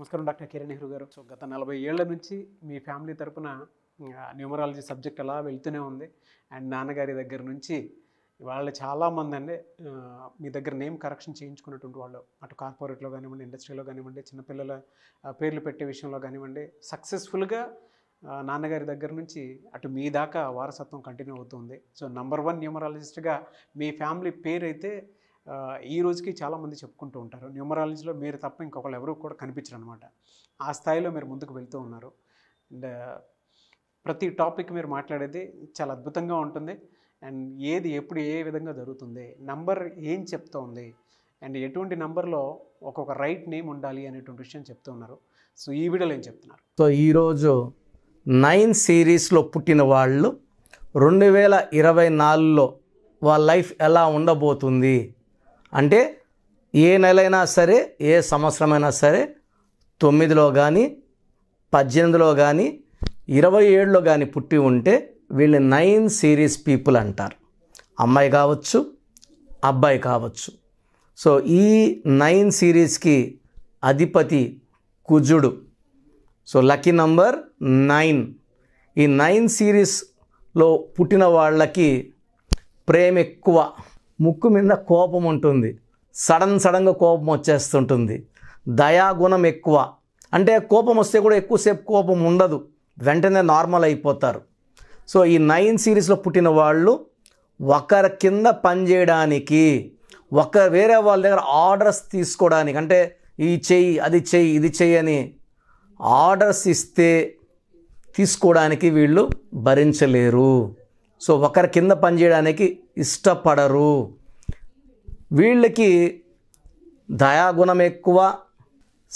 నమస్కారం డాక్టర్ కిరణ్ నెహ్రూ గారు సో గత నలభై ఏళ్ల నుంచి మీ ఫ్యామిలీ తరపున న్యూమరాలజీ సబ్జెక్ట్ అలా వెళ్తూనే ఉంది అండ్ నాన్నగారి దగ్గర నుంచి వాళ్ళు చాలామంది అండి మీ దగ్గర నేమ్ కరెక్షన్ చేయించుకున్నటువంటి వాళ్ళు అటు కార్పొరేట్లో కానివ్వండి ఇండస్ట్రీలో కానివ్వండి చిన్నపిల్లల పేర్లు పెట్టే విషయంలో కానివ్వండి సక్సెస్ఫుల్గా నాన్నగారి దగ్గర నుంచి అటు మీ దాకా వారసత్వం కంటిన్యూ అవుతుంది సో నంబర్ వన్ న్యూమరాలజిస్ట్గా మీ ఫ్యామిలీ పేరు అయితే ఈ రోజుకి చాలామంది చెప్పుకుంటూ ఉంటారు న్యూమరాలజీలో మీరు తప్ప ఇంకొకరు ఎవరు కూడా కనిపించరు అనమాట ఆ స్థాయిలో మీరు ముందుకు వెళ్తూ ఉన్నారు అండ్ ప్రతి టాపిక్ మీరు మాట్లాడేది చాలా అద్భుతంగా ఉంటుంది అండ్ ఏది ఎప్పుడు ఏ విధంగా జరుగుతుంది నంబర్ ఏం చెప్తోంది అండ్ ఎటువంటి నంబర్లో ఒక్కొక్క రైట్ నేమ్ ఉండాలి అనేటువంటి విషయం చెప్తూ ఉన్నారు సో ఈ వీడియోలో ఏం చెప్తున్నారు సో ఈరోజు నైన్ సిరీస్లో పుట్టిన వాళ్ళు రెండు వేల ఇరవై నాలుగులో వాళ్ళ లైఫ్ ఎలా ఉండబోతుంది అంటే ఏ నెలైనా సరే ఏ సంవత్సరమైనా సరే తొమ్మిదిలో కానీ పద్దెనిమిదిలో కానీ ఇరవై ఏడులో కానీ పుట్టి ఉంటే వీళ్ళు నైన్ సిరీస్ పీపుల్ అంటారు అమ్మాయి కావచ్చు అబ్బాయి కావచ్చు సో ఈ నైన్ సిరీస్కి అధిపతి కుజుడు సో లక్కీ నంబర్ నైన్ ఈ నైన్ సిరీస్లో పుట్టిన వాళ్ళకి ప్రేమ ఎక్కువ ముక్కు మీద కోపం ఉంటుంది సడన్ సడన్గా కోపం వచ్చేస్తుంటుంది దయాగుణం ఎక్కువ అంటే కోపం వస్తే కూడా ఎక్కువసేపు కోపం ఉండదు వెంటనే నార్మల్ అయిపోతారు సో ఈ నైన్ సిరీస్లో పుట్టిన వాళ్ళు ఒకరి కింద పనిచేయడానికి ఒక వేరే వాళ్ళ దగ్గర ఆర్డర్స్ తీసుకోవడానికి అంటే ఈ చెయ్యి అది చెయ్యి ఇది చెయ్యి అని ఆర్డర్స్ ఇస్తే తీసుకోవడానికి వీళ్ళు భరించలేరు సో ఒకరి కింద పనిచేయడానికి ఇష్టపడరు వీళ్ళకి దయాగుణం ఎక్కువ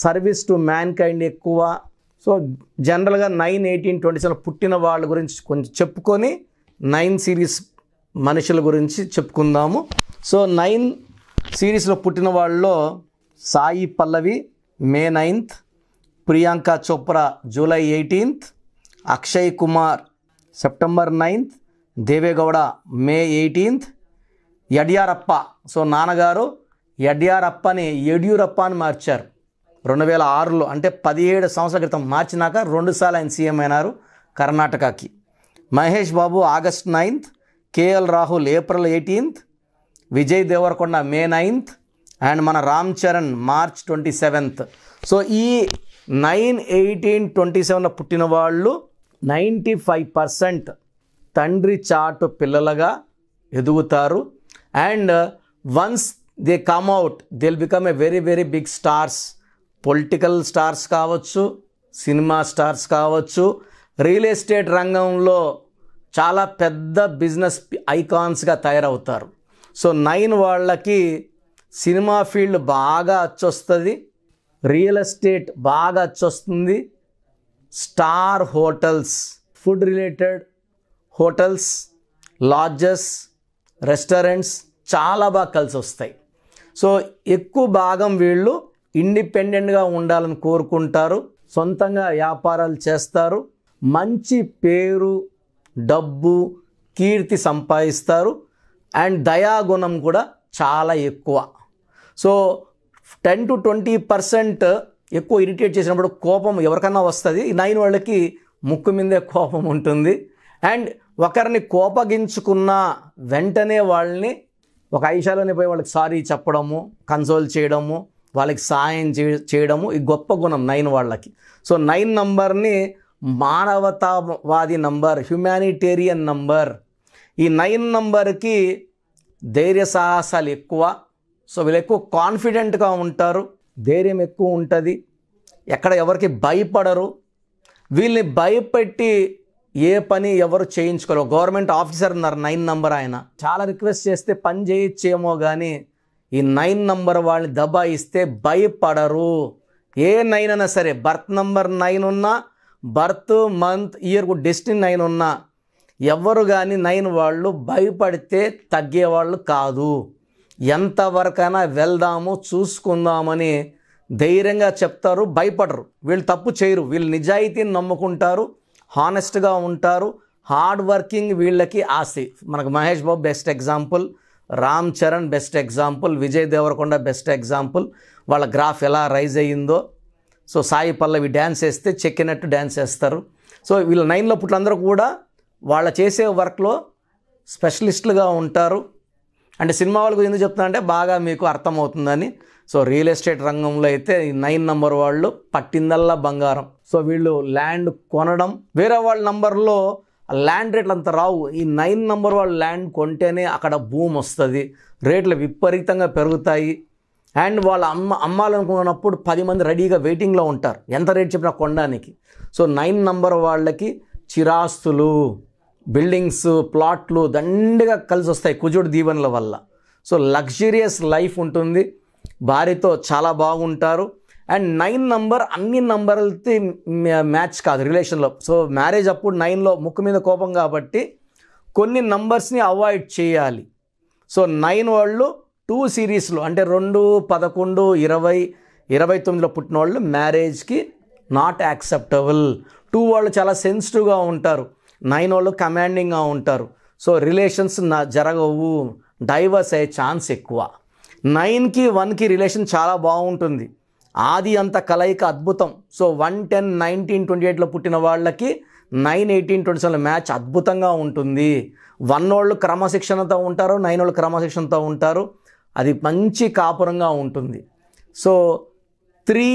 సర్వీస్ టు మ్యాన్ కైండ్ ఎక్కువ సో జనరల్గా నైన్ ఎయిటీన్ ట్వంటీ సెవెన్ పుట్టిన వాళ్ళ గురించి కొంచెం చెప్పుకొని నైన్ సిరీస్ మనుషుల గురించి చెప్పుకుందాము సో నైన్ సిరీస్లో పుట్టిన వాళ్ళలో Sai Pallavi May ninth Priyanka Chopra July eighteenth Akshay Kumar September ninth Deve Gowda May eighteenth Yediyurappa so నాన్నగారు ఎడ్యారప్పని యడ్యూరప్ప అని మార్చారు రెండు వేల ఆరులో అంటే పదిహేడు సంవత్సరాల క్రితం మార్చినాక రెండుసార్లు ఆయన సీఎం అయినారు కర్ణాటకకి Mahesh Babu August ninth KL Rahul April eighteenth Vijay Devarakonda May ninth and మన Ram Charan March twenty seventh so ఈ నైన్ ఎయిటీన్ ట్వంటీ సెవెన్లో పుట్టిన వాళ్ళు నైంటీ ఫైవ్ పర్సెంట్ తండ్రి చాటు పిల్లలుగా ఎదుగుతారు and once they come out they will become a very very big stars political stars కావచ్చు సినిమా స్టార్స్ కావచ్చు రియల్ ఎస్టేట్ రంగంలో చాలా పెద్ద బిజినెస్ ఐకాన్స్గా తయారవుతారు సో నైన్ వాళ్ళకి సినిమా ఫీల్డ్ బాగా అచ్చొస్తుంది రియల్ ఎస్టేట్ బాగా అచ్చొస్తుంది star hotels food related hotels lodges restaurants చాలా బాగా కలిసి వస్తాయి సో ఎక్కువ భాగం వీళ్ళు ఇండిపెండెంట్గా ఉండాలని కోరుకుంటారు సొంతంగా వ్యాపారాలు చేస్తారు మంచి పేరు డబ్బు కీర్తి సంపాదిస్తారు అండ్ దయాగుణం కూడా చాలా ఎక్కువ so ten to twenty percent ఎక్కువ ఇరిటేట్ చేసినప్పుడు కోపం ఎవరికన్నా వస్తుంది నైన్ వాళ్ళకి ముక్కు మీదే కోపం ఉంటుంది అండ్ ఒకరిని కోపగించుకున్న వెంటనే వాళ్ళని ఒక ఐషాలోనే పోయి వాళ్ళకి సారీ చెప్పడము కన్సోల్ చేయడము వాళ్ళకి సాయం చే చేయడము ఈ గొప్ప గుణం నైన్ వాళ్ళకి సో నైన్ నంబర్ని మానవతావాది నంబర్ హ్యుమానిటేరియన్ నంబర్ ఈ నైన్ నంబర్కి ధైర్య సాహసాలు ఎక్కువ సో వీళ్ళు ఎక్కువ కాన్ఫిడెంట్గా ఉంటారు ధైర్యం ఎక్కువ ఉంటుంది ఎక్కడ ఎవరికి భయపడరు వీళ్ళని భయపెట్టి ఏ పని ఎవరు చేయించుకోలేవు గవర్నమెంట్ ఆఫీసర్ ఉన్నారు నైన్ నంబర్ ఆయన చాలా రిక్వెస్ట్ చేస్తే పని చేయొచ్చేమో కానీ ఈ నైన్ నంబర్ వాళ్ళని దబాయిస్తే భయపడరు ఏ నైన్ అయినా సరే బర్త్ నంబర్ నైన్ ఉన్నా birth month year destiny nine ఉన్నా ఎవరు కానీ నైన్ వాళ్ళు భయపడితే తగ్గేవాళ్ళు కాదు ఎంతవరకైనా వెళ్దాము చూసుకుందామని ధైర్యంగా చెప్తారు భయపడరు వీళ్ళు తప్పు చేయరు వీళ్ళు నిజాయితీని నమ్ముకుంటారు హానెస్ట్గా ఉంటారు హార్డ్ వర్కింగ్ వీళ్ళకి ఆస్తి మనకు Mahesh Babu best example Ram Charan best example Vijay Devarakonda best example వాళ్ళ గ్రాఫ్ ఎలా రైజ్ అయ్యిందో సో సాయి పల్లవి డ్యాన్స్ వేస్తే చెక్కినట్టు డ్యాన్స్ వేస్తారు సో వీళ్ళ నైన్లో పుట్లందరూ కూడా వాళ్ళ చేసే వర్క్లో స్పెషలిస్టులుగా ఉంటారు అంటే సినిమా వాళ్ళకు ఎందుకు చెప్తున్నా అంటే బాగా మీకు అర్థమవుతుందని సో రియల్ ఎస్టేట్ రంగంలో అయితే నైన్ నంబర్ వాళ్ళు పట్టిందల్లా బంగారం సో వీళ్ళు ల్యాండ్ కొనడం వేరే వాళ్ళ నంబర్లో ల్యాండ్ రేట్లు అంత రావు ఈ నైన్ నంబర్ వాళ్ళు ల్యాండ్ కొంటేనే అక్కడ భూమి వస్తుంది రేట్లు విపరీతంగా పెరుగుతాయి అండ్ వాళ్ళ అమ్మ అమ్మాలనుకున్నప్పుడు పది మంది రెడీగా వెయిటింగ్లో ఉంటారు ఎంత రేట్ చెప్పినా కొనడానికి సో నైన్ నంబర్ వాళ్ళకి చిరాస్తులు బిల్డింగ్స్ ప్లాట్లు దండిగా కలిసి వస్తాయి కుజుడు దీవెనల వల్ల సో లగ్జరియస్ లైఫ్ ఉంటుంది భార్యతో చాలా బాగుంటారు అండ్ నైన్ నంబర్ అన్ని నంబర్లతో మ్యాచ్ కాదు రిలేషన్లో సో మ్యారేజ్ అప్పుడు నైన్లో ముక్కు మీద కోపం కాబట్టి కొన్ని నంబర్స్ని అవాయిడ్ చేయాలి సో నైన్ వాళ్ళు టూ సిరీస్లో అంటే రెండు పదకొండు ఇరవై ఇరవై తొమ్మిదిలో పుట్టిన వాళ్ళు మ్యారేజ్కి నాట్ యాక్సెప్టబుల్ టూ వాళ్ళు చాలా సెన్సిటివ్గా ఉంటారు నైన్ వాళ్ళు కమాండింగ్గా ఉంటారు సో రిలేషన్స్ జరగవు డైవర్స్ అయ్యే ఛాన్స్ ఎక్కువ నైన్కి వన్కి రిలేషన్ చాలా బాగుంటుంది ఆది అంత కలయిక అద్భుతం so one ten nineteen twenty ఎయిట్లో పుట్టిన వాళ్ళకి nine eighteen twenty seven match అద్భుతంగా ఉంటుంది వన్ వాళ్ళు క్రమశిక్షణతో ఉంటారు నైన్ వాళ్ళు క్రమశిక్షణతో ఉంటారు అది మంచి కాపురంగా ఉంటుంది so three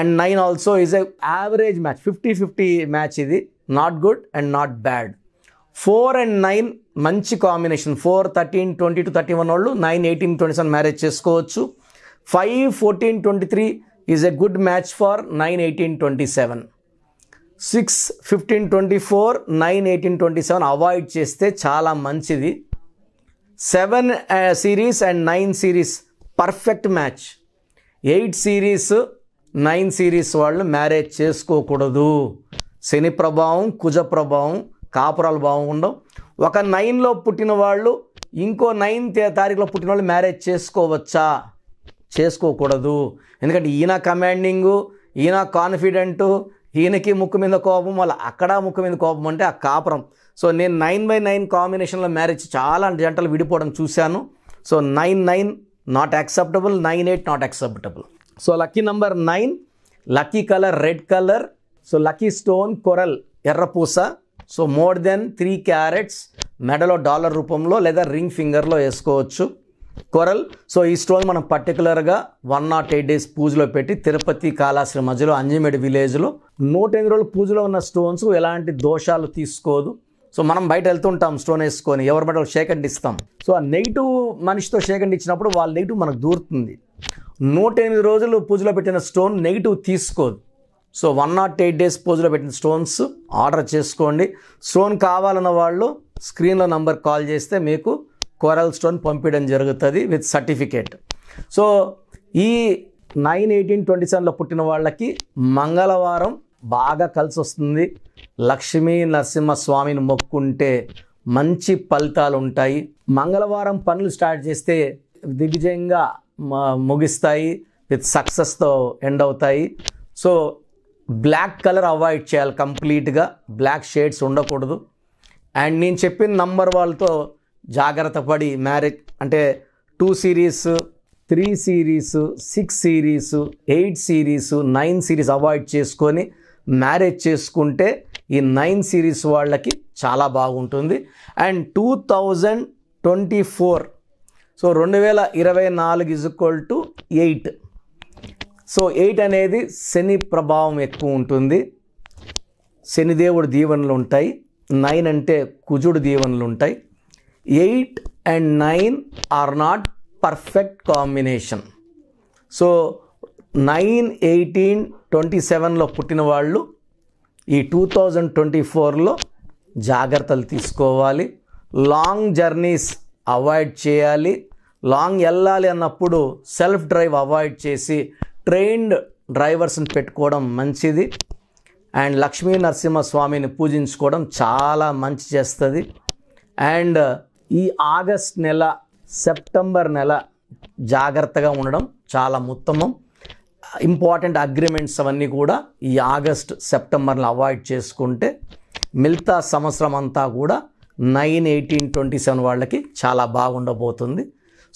and nine also is a average match fifty fifty match ఇది not good and not bad four and nine మంచి combination four thirteen twenty two thirty one వాళ్ళు nine eighteen twenty seven marriage చేసుకోవచ్చు five fourteen twenty three is a good match for nine eighteen twenty seven six fifteen twenty four nine eighteen twenty seven avoid చేస్తే చాలా మంచిది seven series and nine series perfect match eight series nine series వాళ్ళు marriage చేసుకోకూడదు శని ప్రభావం కుజ ప్రభావం కాపురాలు బాగుండవు ఒక నైన్లో పుట్టిన వాళ్ళు ఇంకో నైన్ తారీఖులో పుట్టిన వాళ్ళు మ్యారేజ్ చేసుకోవచ్చా చేసుకోకూడదు ఎందుకంటే ఈయన కమాండింగు ఈయన కాన్ఫిడెంటు ఈయనకి ముక్కు మీద కోపం వాళ్ళ అక్కడ ముక్కు మీద కోపం అంటే ఆ కాపురం సో నేను నైన్ బై నైన్ కాంబినేషన్లో మ్యారేజ్ చాలా జంటలు విడిపోవడం చూశాను so nine nine not acceptable nine eight not acceptable so lucky number nine lucky colour red colour so lucky stone coral ఎర్రపూస so more than three carats మెడలో dollar రూపంలో లేదా ring ఫింగర్లో వేసుకోవచ్చు కొరల్ సో ఈ స్టోన్ మనం పర్టికులర్గా one not eight days పూజలో పెట్టి తిరుపతి కాళాశ్రీ మధ్యలో అంజమేడి విలేజ్లో నూట ఎనిమిది రోజులు పూజలో ఉన్న స్టోన్స్ ఎలాంటి దోషాలు తీసుకోదు సో మనం బయట వెళ్తుంటాం స్టోన్ వేసుకొని ఎవరి బట్ట షేక్ ఇస్తాం సో ఆ నెగిటివ్ మనిషితో షేకండ్ ఇచ్చినప్పుడు వాళ్ళ నెగిటివ్ మనకు దూరుతుంది నూట ఎనిమిది రోజులు పూజలో పెట్టిన స్టోన్ నెగిటివ్ తీసుకోదు so one not eight days పోజ్లో పెట్టిన స్టోన్స్ ఆర్డర్ చేసుకోండి స్టోన్ కావాలన్న వాళ్ళు స్క్రీన్లో నంబర్ కాల్ చేస్తే మీకు కోరల్ స్టోన్ పంపించడం జరుగుతుంది విత్ సర్టిఫికేట్ సో ఈ నైన్ ఎయిటీన్ ట్వంటీ సెవెన్లో పుట్టిన వాళ్ళకి మంగళవారం బాగా కలిసి వస్తుంది లక్ష్మీ నరసింహస్వామిని మొక్కుంటే మంచి ఫలితాలు ఉంటాయి మంగళవారం పనులు స్టార్ట్ చేస్తే దిగ్విజయంగా ముగిస్తాయి విత్ సక్సెస్తో ఎండ్ అవుతాయి సో బ్లాక్ కలర్ అవాయిడ్ చేయాలి కంప్లీట్గా బ్లాక్ షేడ్స్ ఉండకూడదు అండ్ నేను చెప్పిన నంబర్ వాళ్ళతో జాగ్రత్త పడి మ్యారేజ్ అంటే two series three series six series eight series nine series avoid చేసుకొని మ్యారేజ్ చేసుకుంటే ఈ నైన్ సిరీస్ వాళ్ళకి చాలా బాగుంటుంది and two thousand twenty four so రెండు వేల ఇరవై నాలుగు is equal to eight so eight అనేది శని ప్రభావం ఎక్కువ ఉంటుంది శనిదేవుడు దీవెనలు ఉంటాయి నైన్ అంటే కుజుడు దీవెనలు ఉంటాయి eight and nine are not perfect combination so nine eighteen twenty సెవెన్లో పుట్టిన వాళ్ళు ఈ టూ థౌజండ్ ట్వంటీ ఫోర్లో జాగ్రత్తలు తీసుకోవాలి లాంగ్ జర్నీస్ అవాయిడ్ చేయాలి లాంగ్ వెళ్ళాలి అన్నప్పుడు సెల్ఫ్ డ్రైవ్ అవాయిడ్ చేసి ట్రైన్డ్ డ్రైవర్స్ని పెట్టుకోవడం మంచిది అండ్ లక్ష్మీ నరసింహస్వామిని పూజించుకోవడం చాలా మంచి చేస్తుంది అండ్ ఈ ఆగస్ట్ నెల సెప్టెంబర్ నెల జాగ్రత్తగా ఉండడం చాలా ఉత్తమం ఇంపార్టెంట్ అగ్రిమెంట్స్ అవన్నీ కూడా ఈ ఆగస్ట్ సెప్టెంబర్లో అవాయిడ్ చేసుకుంటే మిగతా సంవత్సరం అంతా కూడా నైన్ ఎయిటీన్ ట్వంటీ సెవెన్ వాళ్ళకి చాలా బాగుండబోతుంది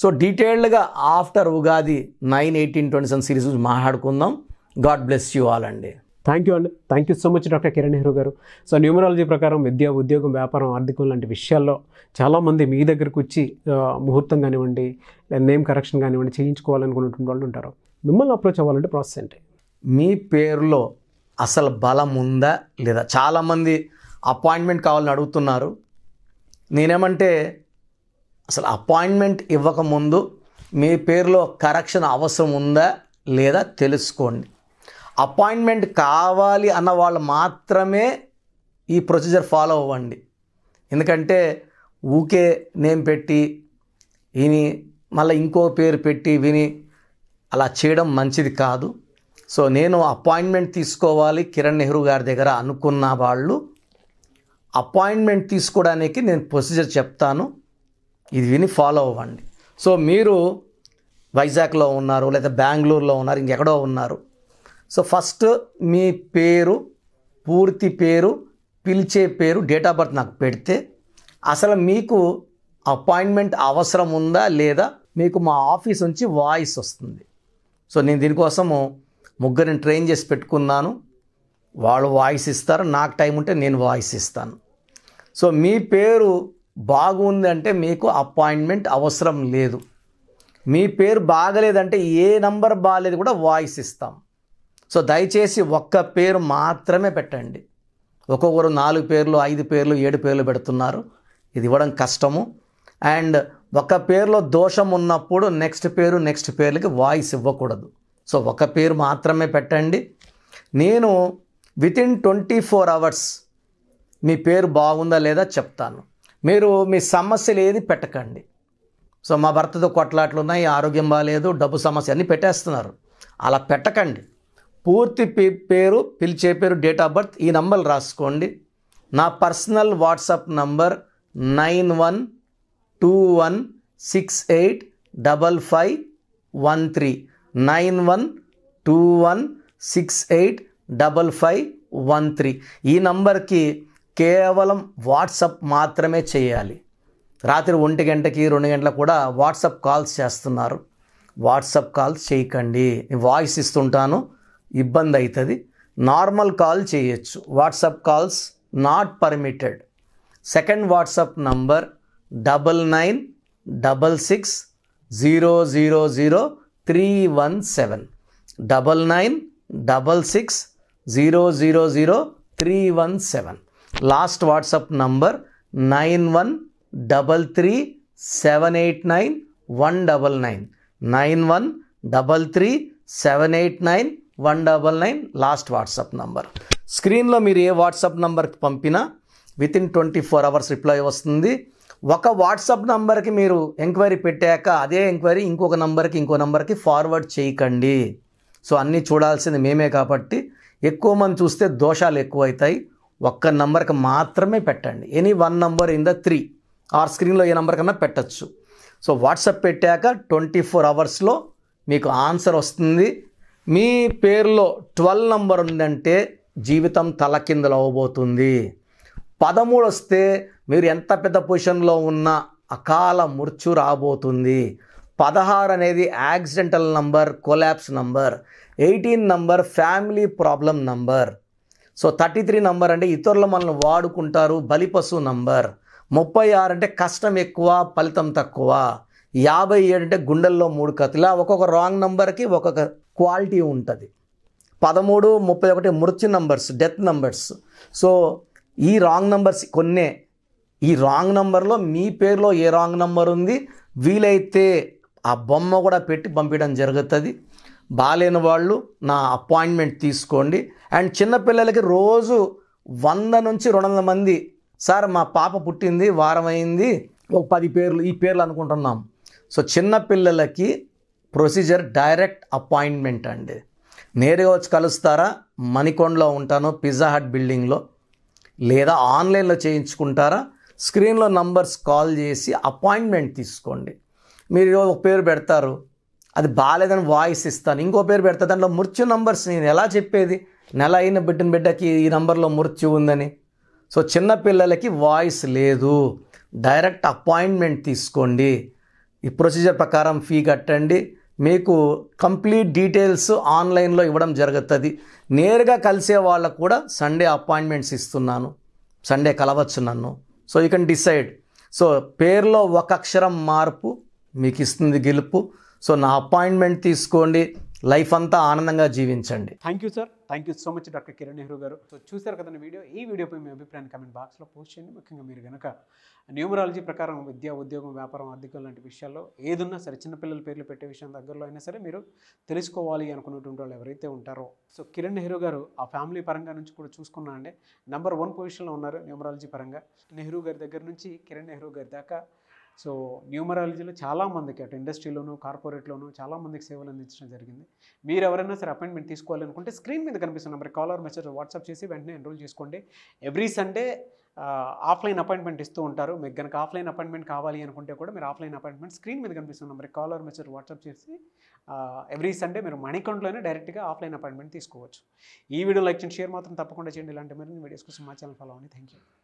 సో డీటెయిల్డ్గా after Ugadi nine eighteen twenty seven series మాట్లాడుకుందాం గాడ్ బ్లెస్ యూ ఆల్ అండి థ్యాంక్ యూ అండి thank you so much doctor Kiran Nehru గారు సో న్యూమరాలజీ ప్రకారం విద్య ఉద్యోగం వ్యాపారం ఆర్థికం లాంటి విషయాల్లో చాలామంది మీ దగ్గరకు వచ్చి ముహూర్తం కానివ్వండి నేమ్ కరెక్షన్ కానివ్వండి చేయించుకోవాలనుకున్నటువంటి వాళ్ళు ఉంటారు మిమ్మల్ని అప్రోచ్ అవ్వాలంటే ప్రాసెస్ ఏంటి మీ పేరులో అసలు బలం ఉందా లేదా చాలామంది అపాయింట్మెంట్ కావాలని అడుగుతున్నారు నేనేమంటే అసలు అపాయింట్మెంట్ ఇవ్వకముందు మీ పేరులో కరెక్షన్ అవసరం ఉందా లేదా తెలుసుకోండి అపాయింట్మెంట్ కావాలి అన్న వాళ్ళు మాత్రమే ఈ ప్రొసీజర్ ఫాలో అవ్వండి ఎందుకంటే ఊకే నేమ్ పెట్టి విని మళ్ళీ ఇంకో పేరు పెట్టి విని అలా చేయడం మంచిది కాదు సో నేను అపాయింట్మెంట్ తీసుకోవాలి కిరణ్ నెహ్రూ గారి దగ్గర అనుకున్న వాళ్ళు అపాయింట్మెంట్ తీసుకోవడానికి నేను ప్రొసీజర్ చెప్తాను ఇది విని ఫాలో అవ్వండి సో మీరు వైజాగ్లో ఉన్నారు లేదా బెంగళూరులో ఉన్నారు ఇంకెక్కడో ఉన్నారు సో ఫస్ట్ మీ పేరు పూర్తి పేరు పిలిచే పేరు డేట్ ఆఫ్ బర్త్ నాకు పెడితే అసలు మీకు అపాయింట్మెంట్ అవసరం ఉందా లేదా మీకు మా ఆఫీస్ నుంచి వాయిస్ వస్తుంది సో నేను దీనికోసము ముగ్గురిని ట్రైన్ చేసి పెట్టుకున్నాను వాళ్ళు వాయిస్ ఇస్తారు నాకు టైం ఉంటే నేను వాయిస్ ఇస్తాను సో మీ పేరు బాగుంది అంటే మీకు అపాయింట్మెంట్ అవసరం లేదు మీ పేరు బాగలేదంటే ఏ నంబర్ బాగలేదు కూడా వాయిస్ ఇస్తాం సో దయచేసి ఒక్క పేరు మాత్రమే పెట్టండి ఒక్కొక్కరు నాలుగు పేర్లు ఐదు పేర్లు ఏడు పేర్లు పెడుతున్నారు ఇది ఇవ్వడం కష్టము అండ్ ఒక పేరులో దోషం ఉన్నప్పుడు నెక్స్ట్ పేరు నెక్స్ట్ పేర్లకి వాయిస్ ఇవ్వకూడదు సో ఒక పేరు మాత్రమే పెట్టండి నేను వితిన్ ట్వంటీ ఫోర్ అవర్స్ మీ పేరు బాగుందా లేదా చెప్తాను మీరు మీ సమస్యలు ఏది పెట్టకండి సో మా భర్తతో కొట్లాట్లు ఉన్నాయి ఆరోగ్యం బాగాలేదు డబ్బు సమస్య అన్నీ పెట్టేస్తున్నారు అలా పెట్టకండి పూర్తి పేరు పిలిచే పేరు డేట్ ఆఫ్ బర్త్ ఈ నంబర్లు రాసుకోండి నా personal WhatsApp number nine one two one six eight double five one three nine one two one six eight double five one three ఈ నంబర్కి కేవలం వాట్సప్ మాత్రమే చేయాలి రాత్రి ఒంటి గంటకి రెండు గంటలకు కూడా వాట్సప్ కాల్స్ చేస్తున్నారు వాట్సప్ కాల్స్ చేయకండి వాయిస్ ఇస్తుంటాను ఇబ్బంది అవుతుంది నార్మల్ కాల్ చేయొచ్చు WhatsApp calls not permitted second WhatsApp number double nine double six zero zero zero three one seven double nine double six zero zero zero three one seven last WhatsApp number nine one double three seven eight nine one double nine nine one double three seven eight nine one double nine last WhatsApp number స్క్రీన్లో మీరు ఏ WhatsApp నంబర్కి పంపినా with in twenty four hours reply వస్తుంది ఒక WhatsApp నంబర్కి మీరు enquiry పెట్టాక అదే ఎంక్వైరీ ఇంకొక నంబర్కి ఇంకో నంబర్కి ఫార్వర్డ్ చేయకండి సో అన్నీ చూడాల్సింది మేమే కాబట్టి ఎక్కువ మంది చూస్తే దోషాలు ఎక్కువవుతాయి ఒక్క నంబర్కి మాత్రమే పెట్టండి any one number in the three or స్క్రీన్లో ఏ నంబర్ కన్నా పెట్టచ్చు సో వాట్సాప్ పెట్టాక ట్వంటీ ఫోర్ అవర్స్లో మీకు ఆన్సర్ వస్తుంది మీ పేరులో ట్వెల్వ్ నంబర్ ఉందంటే జీవితం తలకిందలు అవ్వబోతుంది పదమూడు వస్తే మీరు ఎంత పెద్ద పొజిషన్లో ఉన్నా అకాల మృత్యు రాబోతుంది పదహారు అనేది accidental number collapse number eighteen number family problem number so thirty three number అంటే ఇతరులు మనల్ని వాడుకుంటారు బలిపశు నంబర్ ముప్పై ఆరు అంటే కష్టం ఎక్కువ ఫలితం తక్కువ యాభై ఏడు అంటే గుండెల్లో మూడు కథ ఇలా ఒక్కొక్క రాంగ్ నంబర్కి ఒక్కొక్క క్వాలిటీ ఉంటుంది పదమూడు ముప్పై ఒకటి మృత్యు నంబర్స్ డెత్ నంబర్స్ సో ఈ రాంగ్ నంబర్స్ కొన్నే ఈ రాంగ్ నంబర్లో మీ పేరులో ఏ రాంగ్ నంబర్ ఉంది వీలైతే ఆ బొమ్మ కూడా పెట్టి పంపించడం జరుగుతుంది బాలేని వాళ్ళు నా అపాయింట్మెంట్ తీసుకోండి అండ్ చిన్నపిల్లలకి రోజు వంద నుంచి రెండు వందల మంది సార్ మా పాప పుట్టింది వారం అయింది ఒక పది పేర్లు ఈ పేర్లు అనుకుంటున్నాం సో చిన్నపిల్లలకి ప్రొసీజర్ డైరెక్ట్ అపాయింట్మెంట్ అండి నేరుగా వచ్చి కలుస్తారా మణికొండలో ఉంటాను పిజ్జా హట్ బిల్డింగ్లో లేదా ఆన్లైన్లో చేయించుకుంటారా స్క్రీన్లో నంబర్స్ కాల్ చేసి అపాయింట్మెంట్ తీసుకోండి మీరు ఒక పేరు పెడతారు అది బాగాలేదని వాయిస్ ఇస్తాను ఇంకో పేరు పెడతా దాంట్లో మృత్యు నంబర్స్ నేను ఎలా చెప్పేది నెల అయిన బిడ్డను బిడ్డకి ఈ నంబర్లో మృత్యు ఉందని సో చిన్నపిల్లలకి వాయిస్ లేదు డైరెక్ట్ అపాయింట్మెంట్ తీసుకోండి ఈ ప్రొసీజర్ ప్రకారం ఫీ కట్టండి మీకు కంప్లీట్ డీటెయిల్స్ ఆన్లైన్లో ఇవ్వడం జరుగుతుంది నేరుగా కలిసే వాళ్ళకు కూడా సండే అపాయింట్మెంట్స్ ఇస్తున్నాను సండే కలవచ్చు నన్ను so you can decide so పేర్లో ఒక అక్షరం మార్పు మీకు ఇస్తుంది గెలుపు సో నా అపాయింట్మెంట్ తీసుకోండి లైఫ్ అంతా ఆనందంగా జీవించండి thank you sir thank you so much doctor Kiran Nehru గారు సో చూశారు కదా వీడియో ఈ వీడియోపై మీ అభిప్రాయాన్ని కమెంట్ బాక్స్లో పోస్ట్ చేయండి ముఖ్యంగా మీరు కనుక న్యూమరాలజీ ప్రకారం విద్య ఉద్యోగం వ్యాపారం ఆర్థికం లాంటి విషయాల్లో ఏదున్నా సరే చిన్నపిల్లల పేర్లు పెట్టే విషయం దగ్గరలో అయినా సరే మీరు తెలుసుకోవాలి అనుకున్నటువంటి వాళ్ళు ఎవరైతే ఉంటారో సో కిరణ్ నెహ్రూ గారు ఆ ఫ్యామిలీ పరంగా నుంచి కూడా చూసుకున్నా అండి నెంబర్ వన్ పొజిషన్లో ఉన్నారు న్యూమరాలజీ పరంగా నెహ్రూ గారి దగ్గర నుంచి కిరణ్ నెహ్రూ గారి దాకా సో న్యూమరాలజీలో చాలామందికి అటు ఇండస్ట్రీలోనూ కార్పొరేట్లోనూ చాలామందికి సేవలు అందించడం జరిగింది మీరు ఎవరైనా సరే అపాయింట్మెంట్ తీసుకోవాలనుకుంటే స్క్రీన్ మీద కనిపిస్తున్న నెంబర్ కాలర్ మెసేజ్ వాట్సాప్ చేసి వెంటనే ఎన్రోల్ చేసుకోండి ఎవ్రీ సండే ఆఫ్లైన్ అపాయింట్మెంట్ ఇస్తూ ఉంటారు మీకు కనుక ఆఫ్లైన్ అపాయింట్మెంట్ కావాలి అనుకుంటే కూడా మీరు ఆఫ్లైన్ అపాయింట్మెంట్ స్క్రీన్ మీద కనిపిస్తున్న నెంబర్ కాలర్ మెసేజ్ వాట్సాప్ చేసి ఎవ్రీ సండే మీరు మణికొండలోనే డైరెక్ట్గా ఆఫ్లైన్ అపాయింట్మెంట్ తీసుకోవచ్చు ఈ వీడియో లైక్ చేయండి షేర్ మాత్రం తప్పకుండా చేయండి ఇలాంటి మీరు వీడియోస్ కోసం మా ఛానల్ ఫాలో అవ్వండి థ్యాంక్ యూ